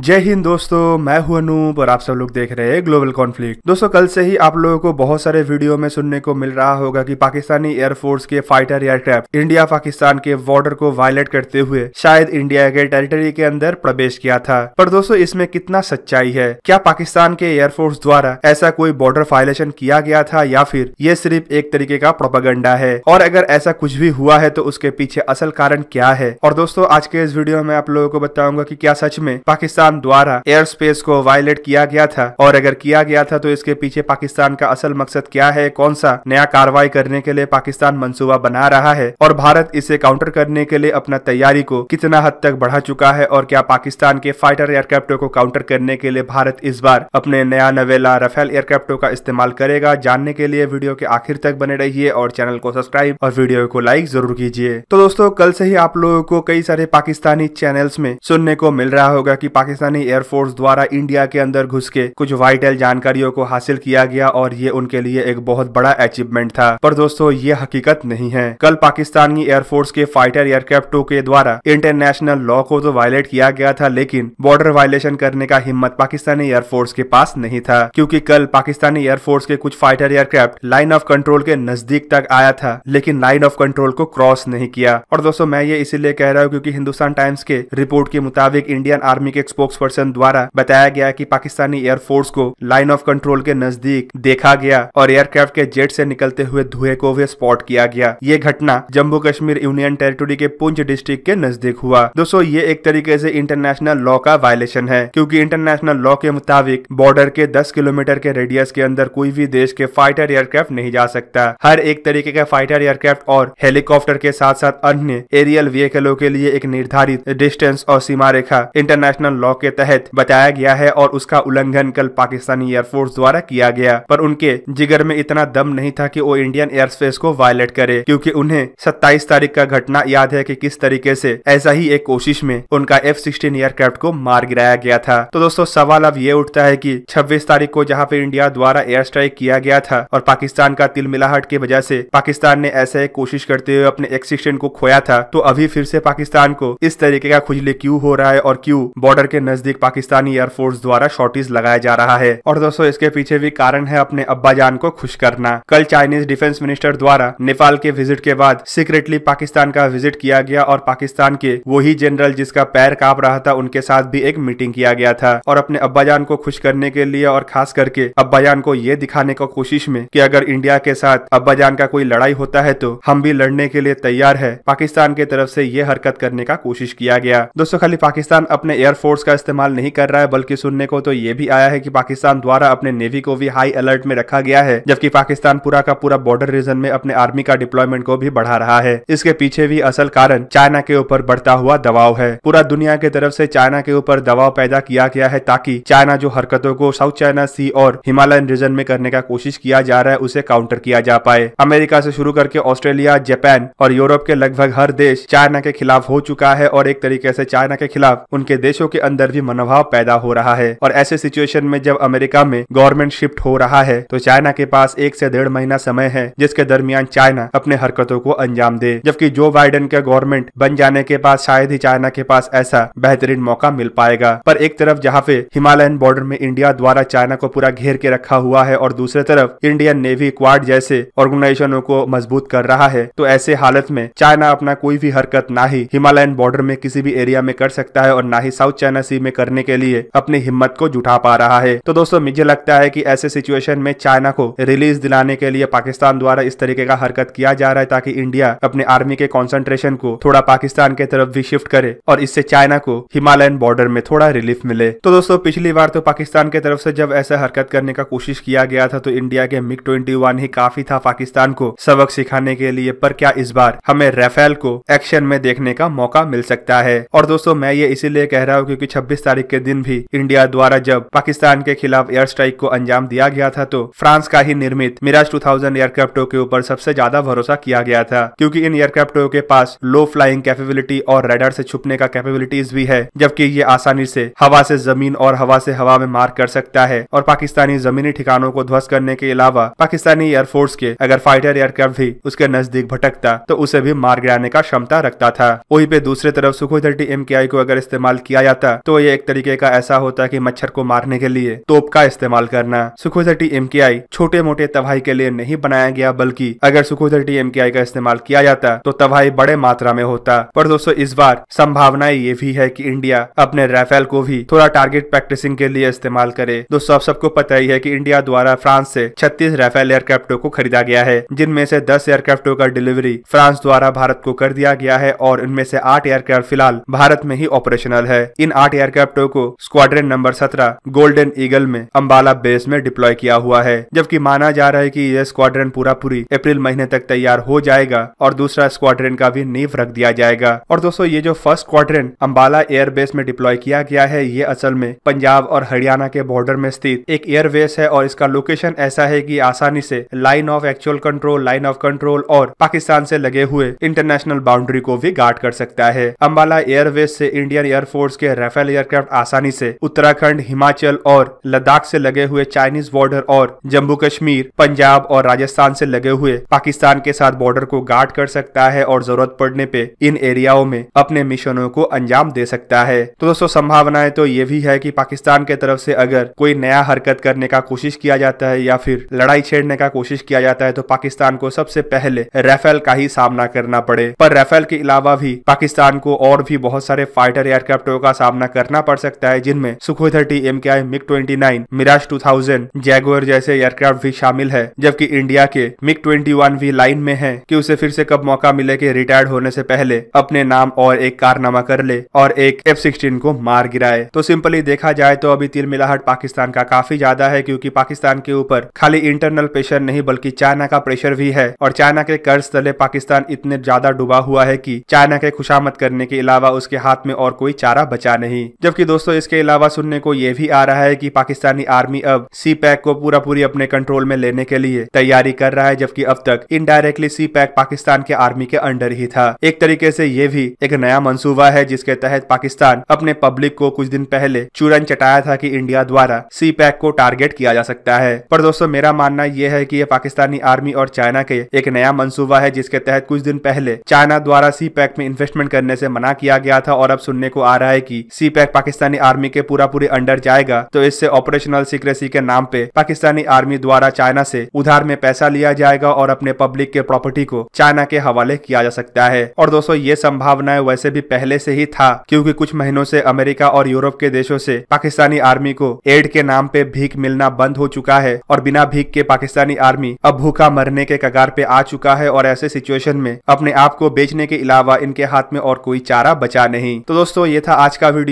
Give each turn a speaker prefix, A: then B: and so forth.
A: जय हिंद दोस्तों मैं हूं अनूप और आप सब लोग देख रहे हैं ग्लोबल कॉन्फ्लिक्ट दोस्तों कल से ही आप लोगों को बहुत सारे वीडियो में सुनने को मिल रहा होगा कि पाकिस्तानी एयरफोर्स के फाइटर एयरक्राफ्ट इंडिया पाकिस्तान के बॉर्डर को वायलेट करते हुए शायद इंडिया के टेरिटरी के अंदर प्रवेश किया था पर दोस्तों इसमें कितना सच्चाई है क्या पाकिस्तान के एयरफोर्स द्वारा ऐसा कोई बॉर्डर वायलेशन किया गया था या फिर ये सिर्फ एक तरीके का प्रोपागंडा है और अगर ऐसा कुछ भी हुआ है तो उसके पीछे असल कारण क्या है और दोस्तों आज के इस वीडियो में आप लोगों को बताऊंगा की क्या सच में पाकिस्तान पाकिस्तान द्वारा एयर स्पेस को वायलेट किया गया था और अगर किया गया था तो इसके पीछे पाकिस्तान का असल मकसद क्या है कौन सा नया कार्रवाई करने के लिए पाकिस्तान मंसूबा बना रहा है और भारत इसे काउंटर करने के लिए अपना तैयारी को कितना हद तक बढ़ा चुका है और क्या पाकिस्तान के फाइटर एयरक्राफ्टों को काउंटर करने के लिए भारत इस बार अपने नया नवेला रफेल एयरक्राफ्टों का इस्तेमाल करेगा जानने के लिए वीडियो के आखिर तक बने रहिए और चैनल को सब्सक्राइब और वीडियो को लाइक जरूर कीजिए तो दोस्तों कल से ही आप लोगों को कई सारे पाकिस्तानी चैनल्स में सुनने को मिल रहा होगा की पाकिस्तान पाकिस्तानी एयरफोर्स द्वारा इंडिया के अंदर घुस के कुछ वाइटल जानकारियों को हासिल किया गया और ये उनके लिए एक बहुत बड़ा अचीवमेंट था पर दोस्तों ये हकीकत नहीं है कल पाकिस्तानी एयरफोर्स के फाइटर एयरक्राफ्ट टू के द्वारा इंटरनेशनल लॉ को तो वायलेट किया गया था लेकिन बॉर्डर वायलेशन करने का हिम्मत पाकिस्तानी एयरफोर्स के पास नहीं था क्योंकि कल पाकिस्तानी एयरफोर्स के कुछ fighter aircraft line of control के नजदीक तक आया था लेकिन लाइन ऑफ कंट्रोल को क्रॉस नहीं किया और दोस्तों मैं ये इसीलिए कह रहा हूँ क्योंकि हिंदुस्तान टाइम्स के रिपोर्ट के मुताबिक इंडियन आर्मी के एक्सपो स्पोक्स पर्सन द्वारा बताया गया कि पाकिस्तानी एयरफोर्स को लाइन ऑफ कंट्रोल के नजदीक देखा गया और एयरक्राफ्ट के जेट से निकलते हुए धुएं को भी स्पॉट किया गया ये घटना जम्मू कश्मीर यूनियन टेरिटोरी के पुंछ डिस्ट्रिक्ट के नजदीक हुआ दोस्तों ये एक तरीके से इंटरनेशनल लॉ का वायलेशन है क्योंकि इंटरनेशनल लॉ के मुताबिक बॉर्डर के दस किलोमीटर के रेडियस के अंदर कोई भी देश के फाइटर एयरक्राफ्ट नहीं जा सकता हर एक तरीके का फाइटर एयरक्राफ्ट और हेलीकॉप्टर के साथ साथ अन्य एरियल व्हीकलों के लिए एक निर्धारित डिस्टेंस और सीमा रेखा इंटरनेशनल लॉ लॉ के तहत बताया गया है और उसका उल्लंघन कल पाकिस्तानी एयरफोर्स द्वारा किया गया पर उनके जिगर में इतना दम नहीं था कि वो इंडियन एयर स्पेस को वायलेट करे क्योंकि उन्हें 27 तारीख का घटना याद है कि किस तरीके से ऐसा ही एक कोशिश में उनका एफ सिक्सटीन एयरक्राफ्ट को मार गिराया गया था तो दोस्तों सवाल अब ये उठता है की छब्बीस तारीख को जहाँ पे इंडिया द्वारा एयर स्ट्राइक किया गया था और पाकिस्तान का तिल मिलाहट की वजह से पाकिस्तान ने ऐसे कोशिश करते हुए अपने एक्सिस्टेंट को खोया था तो अभी फिर से पाकिस्तान को इस तरीके का खुजली क्यों हो रहा है और क्यों बॉर्डर के नजदीक पाकिस्तानी एयरफोर्स द्वारा शॉर्टेज लगाया जा रहा है और दोस्तों इसके पीछे भी कारण है अपने अब्बा जान को खुश करना कल चाइनीज डिफेंस मिनिस्टर द्वारा नेपाल के विजिट के बाद सीक्रेटली पाकिस्तान का विजिट किया गया और पाकिस्तान के वही जनरल जिसका पैर काप रहा था उनके साथ भी एक मीटिंग किया गया था और अपने अब्बाजान को खुश करने के लिए और खास करके अब्बाजान को ये दिखाने की कोशिश में की अगर इंडिया के साथ अब्बाजान का कोई लड़ाई होता है तो हम भी लड़ने के लिए तैयार है पाकिस्तान के तरफ से ये हरकत करने का कोशिश किया गया दोस्तों खाली पाकिस्तान अपने एयरफोर्स का का इस्तेमाल नहीं कर रहा है बल्कि सुनने को तो ये भी आया है कि पाकिस्तान द्वारा अपने नेवी को भी हाई अलर्ट में रखा गया है जबकि पाकिस्तान पूरा का पूरा बॉर्डर रीजन में अपने आर्मी का डिप्लॉयमेंट को भी बढ़ा रहा है इसके पीछे भी असल कारण चाइना के ऊपर बढ़ता हुआ दबाव है पूरा दुनिया की तरफ ऐसी चाइना के ऊपर दबाव पैदा किया गया है ताकि चाइना जो हरकतों को साउथ चाइना सी और हिमालयन रीजन में करने का कोशिश किया जा रहा है उसे काउंटर किया जा पाए अमेरिका ऐसी शुरू करके ऑस्ट्रेलिया जापान और यूरोप के लगभग हर देश चाइना के खिलाफ हो चुका है और एक तरीके ऐसी चाइना के खिलाफ उनके देशों के अंदर अंदर भी मनोभाव पैदा हो रहा है और ऐसे सिचुएशन में जब अमेरिका में गवर्नमेंट शिफ्ट हो रहा है तो चाइना के पास एक से डेढ़ महीना समय है जिसके दरमियान चाइना अपने हरकतों को अंजाम दे जबकि जो बाइडेन का गवर्नमेंट बन जाने के बाद शायद ही चाइना के पास ऐसा बेहतरीन मौका मिल पाएगा पर एक तरफ जहाँ पे हिमालयन बॉर्डर में इंडिया द्वारा चाइना को पूरा घेर के रखा हुआ है और दूसरे तरफ इंडियन नेवी क्वाड जैसे ऑर्गेनाइजेशनों को मजबूत कर रहा है तो ऐसे हालत में चाइना अपना कोई भी हरकत ना ही हिमालयन बॉर्डर में किसी भी एरिया में कर सकता है और ना ही साउथ चाइना नसीब में करने के लिए अपनी हिम्मत को जुटा पा रहा है तो दोस्तों मुझे लगता है की ऐसे सिचुएशन में चाइना को रिलीज दिलाने के लिए पाकिस्तान द्वारा इस तरीके का हरकत किया जा रहा है ताकि इंडिया अपने आर्मी के कॉन्सेंट्रेशन को थोड़ा पाकिस्तान के तरफ भी शिफ्ट करे और इससे चाइना को हिमालयन बॉर्डर में थोड़ा रिलीफ मिले तो दोस्तों पिछली बार तो पाकिस्तान के तरफ से जब ऐसा हरकत करने का कोशिश किया गया था तो इंडिया के मिग ट्वेंटी ही काफी था पाकिस्तान को सबक सिखाने के लिए पर क्या इस बार हमें रेफेल को एक्शन में देखने का मौका मिल सकता है और दोस्तों मैं ये इसीलिए कह रहा हूँ क्योंकि 26 तारीख के दिन भी इंडिया द्वारा जब पाकिस्तान के खिलाफ एयर स्ट्राइक को अंजाम दिया गया था तो फ्रांस का ही निर्मित मिराज 2000 एयरक्राफ्टों के ऊपर सबसे ज्यादा भरोसा किया गया था क्योंकि इन एयरक्राफ्टों के पास लो फ्लाइंग कैपेबिलिटी और रेडर से छुपने का कैपेबिलिटीज भी है जबकि ये आसानी से हवा से जमीन और हवा से हवा में मार कर सकता है और पाकिस्तानी जमीनी ठिकानों को ध्वस्त करने के अलावा पाकिस्तानी एयरफोर्स के अगर फाइटर एयरक्राफ्ट भी उसके नजदीक भटकता तो उसे भी मार गिराने का क्षमता रखता था वही पे दूसरे तरफ सुखोई थर्टी एम को अगर इस्तेमाल किया जाता तो ये एक तरीके का ऐसा होता है कि मच्छर को मारने के लिए तोप का इस्तेमाल करना सुखोजर टी एम छोटे मोटे तबाही के लिए नहीं बनाया गया बल्कि अगर सुखोजर टी एम का इस्तेमाल किया जाता तो तबाही बड़े मात्रा में होता पर दोस्तों इस बार संभावनाएं ये भी है की इंडिया अपने राफेल को भी थोड़ा टारगेट प्रैक्टिसिंग के लिए इस्तेमाल करे दोस्तों आप सबको पता ही है की इंडिया द्वारा फ्रांस से छत्तीस राफेल एयरक्राफ्टों को खरीदा गया है जिनमें से दस एयरक्राफ्टों का डिलीवरी फ्रांस द्वारा भारत को कर दिया गया है और इनमें से आठ एयरक्राफ्ट फिलहाल भारत में ही ऑपरेशनल है इन आठ आठ एयरक्राफ्टों को स्क्वाड्रन नंबर सत्रह गोल्डन ईगल में अम्बाला बेस में डिप्लॉय किया हुआ है जबकि माना जा रहा है की यह स्क्वाड्रन पूरा पूरी अप्रैल महीने तक तैयार हो जाएगा और दूसरा स्क्वाड्रन का भी नींव रख दिया जाएगा और दोस्तों ये जो फर्स्ट स्क्वाड्रन अम्बाला एयरबेस में डिप्लॉय किया गया है ये असल में पंजाब और हरियाणा के बॉर्डर में स्थित एक एयरबेस है और इसका लोकेशन ऐसा है कि आसानी से line of actual control line of control और पाकिस्तान से लगे हुए इंटरनेशनल बाउंड्री को भी गार्ड कर सकता है अम्बाला एयरबेस से इंडियन एयरफोर्स के रेफेल राइफल एयरक्राफ्ट आसानी से उत्तराखंड हिमाचल और लद्दाख से लगे हुए चाइनीज बॉर्डर और जम्मू कश्मीर पंजाब और राजस्थान से लगे हुए पाकिस्तान के साथ बॉर्डर को गार्ड कर सकता है और जरूरत पड़ने पे इन एरियाओं में अपने मिशनों को अंजाम दे सकता है तो दोस्तों संभावनाएं तो ये भी है की पाकिस्तान के तरफ से अगर कोई नया हरकत करने का कोशिश किया जाता है या फिर लड़ाई छेड़ने का कोशिश किया जाता है तो पाकिस्तान को सबसे पहले रेफेल का ही सामना करना पड़े पर रेफेल के अलावा भी पाकिस्तान को और भी बहुत सारे फाइटर एयरक्राफ्टों का सामना करना पड़ सकता है जिनमें Sukhoi thirty M K I MiG twenty nine Mirage two thousand Jaguar जैसे एयरक्राफ्ट भी शामिल है जबकि इंडिया के मिग ट्वेंटी वन भी लाइन में है कि उसे फिर से कब मौका मिले कि रिटायर्ड होने से पहले अपने नाम और एक कारनामा कर ले और एक एफ सिक्सटीन को मार गिराए तो सिंपली देखा जाए तो अभी तिल मिलाहट पाकिस्तान का काफी ज्यादा है क्योंकि पाकिस्तान के ऊपर खाली इंटरनल प्रेशर नहीं बल्कि चाइना का प्रेशर भी है और चाइना के कर्ज तले पाकिस्तान इतने ज्यादा डूबा हुआ है कि चाइना के खुशामद करने के अलावा उसके हाथ में और कोई चारा बचा नहीं जबकि दोस्तों इसके अलावा सुनने को यह भी आ रहा है की पाकिस्तानी आर्मी अब सी पैक को पूरा पूरी अपने कंट्रोल में लेने के लिए तैयारी कर रहा है जबकि अब तक इनडायरेक्टली सी पैक पाकिस्तान के आर्मी के अंडर ही था एक तरीके से ये भी एक नया मंसूबा है जिसके तहत पाकिस्तान अपने पब्लिक को कुछ दिन पहले चूरन चटाया था कि इंडिया द्वारा सी पैक को टारगेट किया जा सकता है पर दोस्तों मेरा मानना यह है कि यह पाकिस्तानी आर्मी और चाइना के एक नया मंसूबा है जिसके तहत कुछ दिन पहले चाइना द्वारा सी पैक में इन्वेस्टमेंट करने से मना किया गया था और अब सुनने को आ रहा है कि सी पैक पाकिस्तानी आर्मी के पूरा पूरे अंडर जाएगा तो इससे ऑपरेशनल सीक्रेसी के नाम पे पाकिस्तानी आर्मी द्वारा चाइना से उधार में पैसा लिया जाएगा और अपने पब्लिक के प्रॉपर्टी को चाइना के हवाले किया जा सकता है और दोस्तों ये संभावनाएं वैसे भी पहले से ही था क्योंकि कुछ महीनों से अमेरिका और यूरोप के देशों से पाकिस्तानी आर्मी को एड के नाम पे भीख मिलना बंद हो चुका है और बिना भीख के पाकिस्तानी आर्मी अब भूखा मरने के कगार पे आ चुका है और ऐसे सिचुएशन में अपने आप को बेचने के अलावा इनके हाथ में और कोई चारा बचा नहीं तो दोस्तों ये था आज का वीडियो